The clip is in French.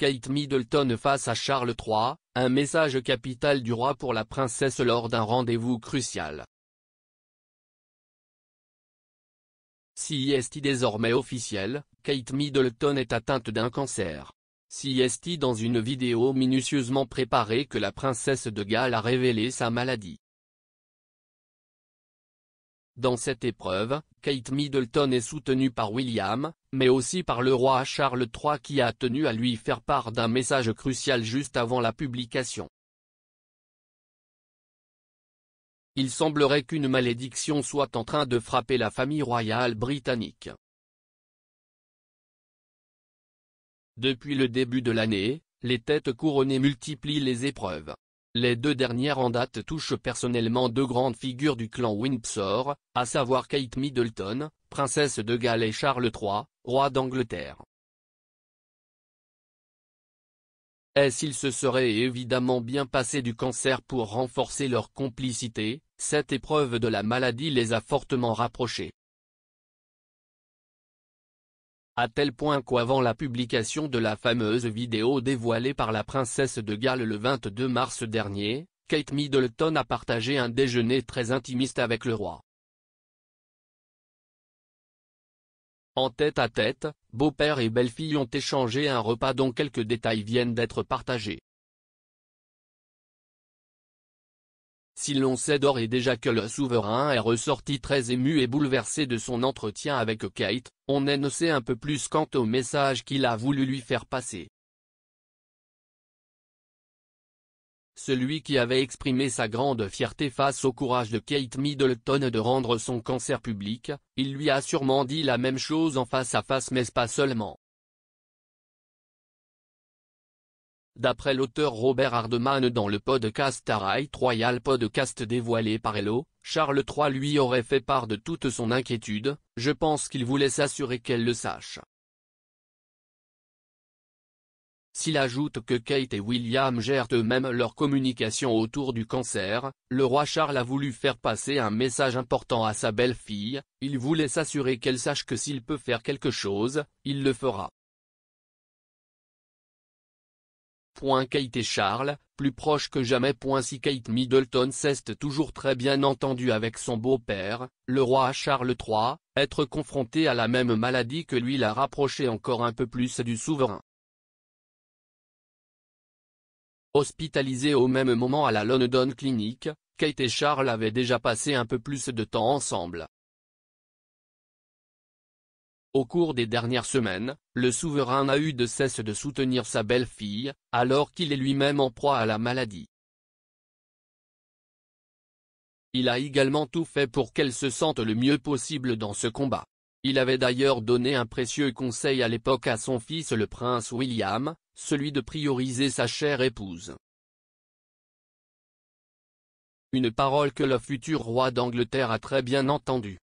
Kate Middleton face à Charles III, un message capital du roi pour la princesse lors d'un rendez-vous crucial. CIST désormais officiel, Kate Middleton est atteinte d'un cancer. CIST dans une vidéo minutieusement préparée que la princesse de Galles a révélé sa maladie. Dans cette épreuve, Kate Middleton est soutenue par William, mais aussi par le roi Charles III qui a tenu à lui faire part d'un message crucial juste avant la publication. Il semblerait qu'une malédiction soit en train de frapper la famille royale britannique. Depuis le début de l'année, les têtes couronnées multiplient les épreuves. Les deux dernières en date touchent personnellement deux grandes figures du clan Windsor, à savoir Kate Middleton, princesse de Galles et Charles III, roi d'Angleterre. Et s'ils se seraient évidemment bien passé du cancer pour renforcer leur complicité, cette épreuve de la maladie les a fortement rapprochés à tel point qu'avant la publication de la fameuse vidéo dévoilée par la princesse de Galles le 22 mars dernier, Kate Middleton a partagé un déjeuner très intimiste avec le roi. En tête à tête, beau-père et belle-fille ont échangé un repas dont quelques détails viennent d'être partagés. si l'on sait d'ores et déjà que le souverain est ressorti très ému et bouleversé de son entretien avec Kate, on en sait un peu plus quant au message qu'il a voulu lui faire passer. Celui qui avait exprimé sa grande fierté face au courage de Kate Middleton de rendre son cancer public, il lui a sûrement dit la même chose en face à face mais pas seulement. D'après l'auteur Robert Hardeman dans le podcast Arai Royal Podcast dévoilé par Hello, Charles III lui aurait fait part de toute son inquiétude, je pense qu'il voulait s'assurer qu'elle le sache. S'il ajoute que Kate et William gèrent eux-mêmes leur communication autour du cancer, le roi Charles a voulu faire passer un message important à sa belle-fille, il voulait s'assurer qu'elle sache que s'il peut faire quelque chose, il le fera. Kate et Charles, plus proche que jamais. Si Kate Middleton s'est toujours très bien entendu avec son beau-père, le roi Charles III, être confronté à la même maladie que lui l'a rapproché encore un peu plus du souverain. Hospitalisé au même moment à la London Clinic, Kate et Charles avaient déjà passé un peu plus de temps ensemble. Au cours des dernières semaines, le souverain n'a eu de cesse de soutenir sa belle-fille, alors qu'il est lui-même en proie à la maladie. Il a également tout fait pour qu'elle se sente le mieux possible dans ce combat. Il avait d'ailleurs donné un précieux conseil à l'époque à son fils le prince William, celui de prioriser sa chère épouse. Une parole que le futur roi d'Angleterre a très bien entendue.